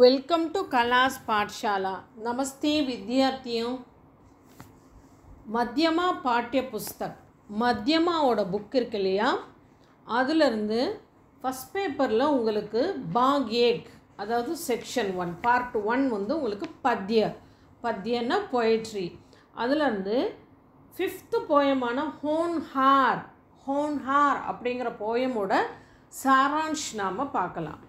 welcome to கலாஸ் పాఠశాల நமஸ்தே வித்யார்த்தியும் மத்தியமா பாட்டிய புஸ்தக் மத்தியமாவோட book இருக்கு இல்லையா அதுலேருந்து ஃபஸ்ட் பேப்பரில் உங்களுக்கு பாக் ஏக் அதாவது செக்ஷன் ஒன் பார்ட் ஒன் வந்து உங்களுக்கு பத்திய பத்தியன்னா பொயட்ரி அதுலேருந்து ஃபிஃப்த்து போயமான ஹோன் ஹார் ஹோன் ஹார் அப்படிங்கிற போயமோட சாராஷ் நாம் பார்க்கலாம்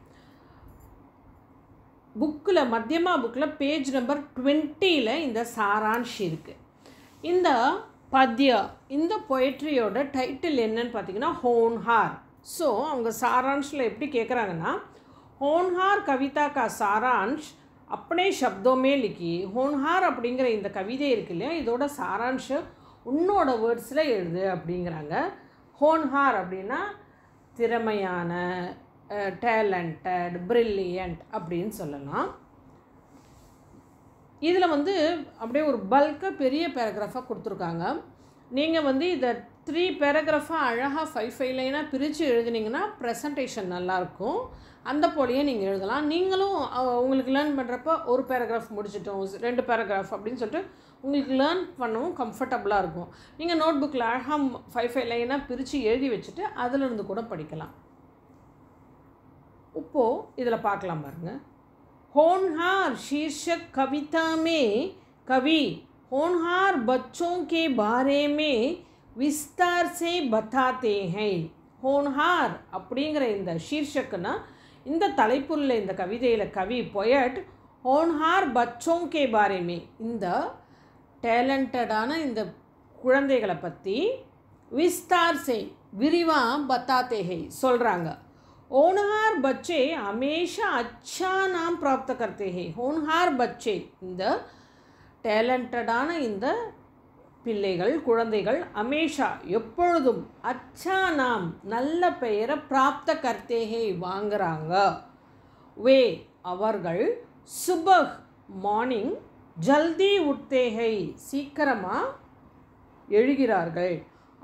புக்கில் மத்தியமா புக்கில் பேஜ் நம்பர் டுவெண்ட்டியில் இந்த சாரான்ஷ் இருக்குது இந்த பத்யா இந்த பொயட்ரியோட டைட்டில் என்னன்னு பார்த்தீங்கன்னா ஹோன்ஹார் ஸோ அவங்க சாரான்ஷில் எப்படி கேட்குறாங்கன்னா ஹோன்ஹார் கவிதா கா சாரான்ஷ் அப்படே சப்தமே லிக்கி ஹோன்ஹார் அப்படிங்கிற இந்த கவிதை இருக்கு இல்லையா இதோட சாரான்ஷு உன்னோட வேர்ட்ஸில் எழுது அப்படிங்கிறாங்க ஹோன்ஹார் அப்படின்னா திறமையான டேலண்டட் ப்ரில்லியண்ட் அப்படின்னு சொல்லலாம் இதில் வந்து அப்படியே ஒரு பல்காக பெரிய பேராகிராஃபாக கொடுத்துருக்காங்க நீங்கள் வந்து இதை த்ரீ பேராகிராஃபாக அழகாக ஃபைவ் ஃபைவ் லைனாக பிரித்து எழுதுனீங்கன்னா ப்ரெசன்டேஷன் நல்லாயிருக்கும் அந்த போலியே நீங்கள் எழுதலாம் நீங்களும் உங்களுக்கு லேர்ன் பண்ணுறப்ப ஒரு பேராகிராஃப் முடிச்சிட்டோம் ரெண்டு பேராகிராஃப் அப்படின்னு சொல்லிட்டு உங்களுக்கு லேர்ன் பண்ணவும் கம்ஃபர்டபுளாக இருக்கும் நீங்கள் நோட் புக்கில் அழகாக ஃபைவ் ஃபைவ் லைனாக பிரித்து எழுதி வச்சுட்டு அதிலிருந்து கூட படிக்கலாம் இப்போது இதில் பார்க்கலாம் பாருங்கள் ஹோன்ஹார் சீர்ஷக் கவிதாமே கவி ஹோன்ஹார் பச்சோ கே பாரேமே விஸ்தார் சே பத்தாத்தே ஹை ஹோன்ஹார் அப்படிங்கிற இந்த ஷீர்ஷக்குனா இந்த தலைப்புள்ள இந்த கவிதையில் கவி பொயட் ஹோன்ஹார் பச்சோங்கே பாரேமே இந்த டேலண்டடான இந்த குழந்தைகளை பற்றி விஸ்தார் சே விரிவாக பத்தாத்தேகை சொல்கிறாங்க होनहार பச்சே அமேஷா அச்சா நாம் பிராப்த கர்த்தேகே हैं பச்சே இந்த டேலண்டடான இந்த பிள்ளைகள் குழந்தைகள் அமேஷா எப்பொழுதும் அச்சா நாம் நல்ல பெயரை பிராப்த கர்த்தேகே வாங்குறாங்க வே அவர்கள் சுபஹ் மார்னிங் ஜல்தி உட்தேகை சீக்கிரமாக எழுகிறார்கள்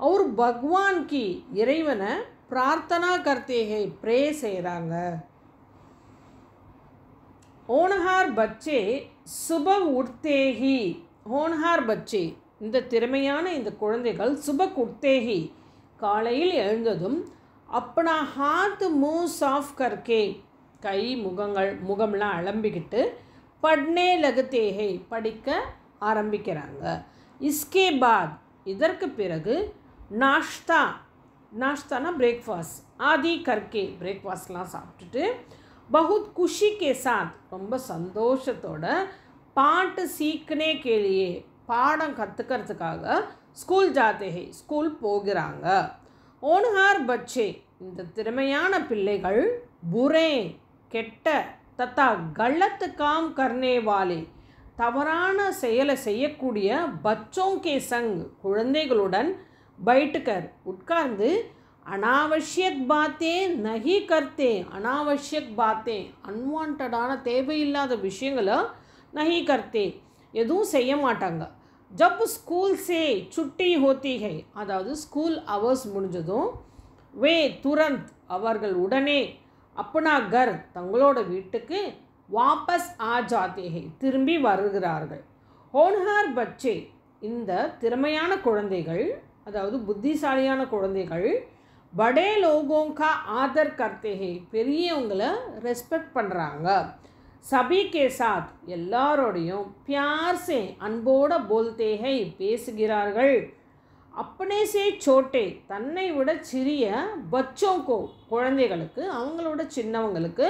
அவர் பகவான்கி இறைவனை பிரார்த்தனா கர்த்தேகை ப்ரே செய்கிறாங்க ஓனஹார் பச்சே சுப உட்தேகி ஓனஹார் பச்சே இந்த திறமையான இந்த குழந்தைகள் சுப குர்த்தேகி காலையில் எழுந்ததும் அப்பனா ஹாத் மூவ் ஆஃப் கர்கே கை முகங்கள் முகம்லாம் அலம்பிக்கிட்டு பட்னே தேகை படிக்க ஆரம்பிக்கிறாங்க இஸ்கே பாத் இதற்கு பிறகு நாஷ்தா நாஷ்தானா பிரேக்ஃபாஸ்ட் ஆதி आदि करके பிரேக்ஃபாஸ்ட்லாம் சாப்பிட்டுட்டு பகுத் குஷி சாத் ரொம்ப சந்தோஷத்தோட பாட்டு சீக்கனே கேளியே பாடம் கற்றுக்கிறதுக்காக ஸ்கூல் ஜாத்தேகை ஸ்கூல் போகிறாங்க ஓன்ஹார் பச்சே இந்த திறமையான பிள்ளைகள் புரே கெட்ட தத்தா கள்ளத்து காம் கர்ணேவாலே தவறான செயலை செய்யக்கூடிய பச்சோங்கே சங் குழந்தைகளுடன் பயிட்டுக்கார் உட்கார்ந்து அனாவசியக் பாத்தே நகி கர்த்தே அனாவசியக் பாத்தே அன்வான்டான தேவையில்லாத விஷயங்களை நகி கர்த்தே எதுவும் செய்ய மாட்டாங்க ஜப் ஸ்கூல்ஸே சே சுட்டி ஹோத்திகை அதாவது ஸ்கூல் அவர்ஸ் முடிஞ்சதும் வே துரந்த் அவர்கள் உடனே அப்பனா கர் தங்களோட வீட்டுக்கு வாபஸ் ஆ ஜாத்தேகை திரும்பி வருகிறார்கள் ஹோன்ஹார் பச்சே இந்த திறமையான குழந்தைகள் அதாவது புத்திசாலியான குழந்தைகள் படே லோகோங்கா ஆதர் கர்த்தேகை பெரியவங்களை ரெஸ்பெக்ட் பண்ணுறாங்க சபி கேசாத் எல்லாரோடையும் பியார்சே அன்போட போல்தேகை பேசுகிறார்கள் அப்பனே சே சோட்டே தன்னை விட சிறிய பச்சோங்கோ குழந்தைகளுக்கு அவங்களோட சின்னவங்களுக்கு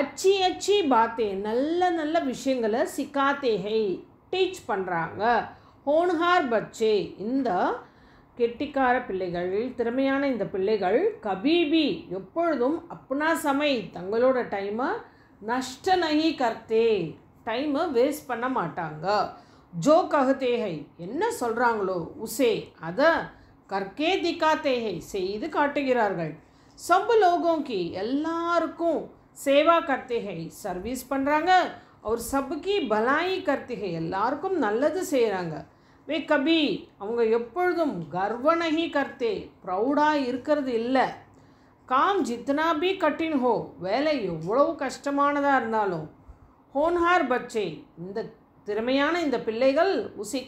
அச்சி அச்சி பாத்தே நல்ல நல்ல விஷயங்களை சிக்காத்தேகை டீச் பண்ணுறாங்க ஹோன்ஹார் பச்சே இந்த கெட்டிக்கார பிள்ளைகள் திறமையான இந்த பிள்ளைகள் கபீபி எப்பொழுதும் அப்பனா சமை தங்களோட டைமை நஷ்ட நகி கர்த்தே டைமை வேஸ்ட் பண்ண மாட்டாங்க ஜோ ககுதேகை என்ன சொல்கிறாங்களோ உசே அதை கற்கே தேகை செய்து காட்டுகிறார்கள் சப் லோகோங்கி எல்லாருக்கும் சேவா கர்த்திகை சர்வீஸ் பண்ணுறாங்க அவர் சபுக்கு பலாயி கர்த்திகை எல்லாருக்கும் நல்லது செய்கிறாங்க வே கபி அவங்க எப்பொழுதும் கர்வணகி கர்த்தே ப்ரௌடாக இருக்கிறது இல்லை காம் ஜித்னா பி கட்டின் ஹோ வேலை எவ்வளவு கஷ்டமானதாக இருந்தாலும் ஹோன்ஹார் பச்சே இந்த திறமையான இந்த பிள்ளைகள் உசி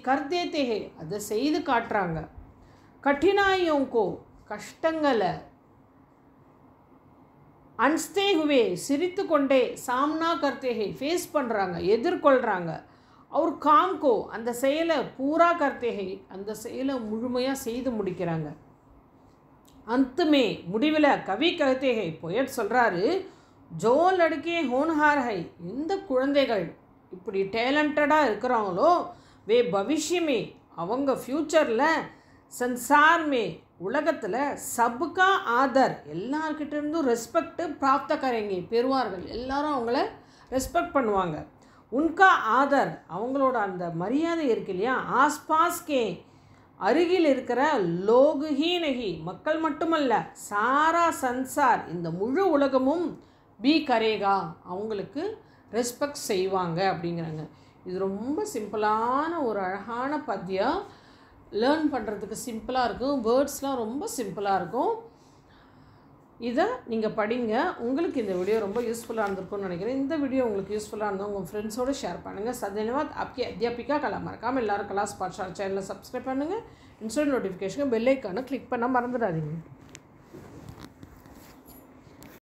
தேகே அதை செய்து காட்டுறாங்க கோ கஷ்டங்களை அன்ஸ்தே ஹுவே சிரித்து கொண்டே சாம்னா கர்த்தேஹே ஃபேஸ் பண்ணுறாங்க எதிர்கொள்கிறாங்க அவர் காம்கோ அந்த செயலை பூரா கர்த்தேகை அந்த செயலை முழுமையாக செய்து முடிக்கிறாங்க அந்தமே முடிவில் கவி கர்த்தேகை பொயட் சொல்கிறாரு ஜோல் அடுக்கே ஹோன்ஹார் ஹை இந்த குழந்தைகள் இப்படி டேலண்டடாக இருக்கிறாங்களோ வே பவிஷ்யமே அவங்க ஃப்யூச்சரில் சன்சார்மே உலகத்தில் சபுக்கா ஆதர் எல்லார்கிட்டேருந்தும் ரெஸ்பெக்ட்டு பிராப்த கரைங்க பெறுவார்கள் எல்லாரும் அவங்கள ரெஸ்பெக்ட் பண்ணுவாங்க உன்கா ஆதர் அவங்களோட அந்த மரியாதை இருக்கு இல்லையா ஆஸ்பாஸ்கே அருகில் இருக்கிற லோகுஹீனகி மக்கள் மட்டுமல்ல சாரா சன்சார் இந்த முழு உலகமும் பி கரேகா அவங்களுக்கு ரெஸ்பெக்ட் செய்வாங்க அப்படிங்கிறாங்க இது ரொம்ப சிம்பிளான ஒரு அழகான பத்தியம் லேர்ன் பண்ணுறதுக்கு சிம்பிளாக இருக்கும் வேர்ட்ஸ்லாம் ரொம்ப சிம்பிளாக இருக்கும் இதை நீங்கள் படிங்க உங்களுக்கு இந்த வீடியோ ரொம்ப யூஸ்ஃபுல்லாக இருந்திருக்கும்னு நினைக்கிறேன் இந்த வீடியோ உங்களுக்கு யூஸ்ஃபுல்லாக இருந்தால் உங்கள் ஃப்ரெண்ட்ஸோடு ஷேர் பண்ணுங்கள் சதனவாத் ஆப்கே அத்தியாபிகா கலா மறக்காமல் எல்லோரும் கலாஸ் பாட்ஷா சேனலில் சப்ஸ்கிரைப் பண்ணுங்கள் இன்ஸ்டன்ட் நோட்டிஃபிகேஷனுக்கு பெல்லைக்கானு கிளிக் பண்ண மறந்துடாதீங்க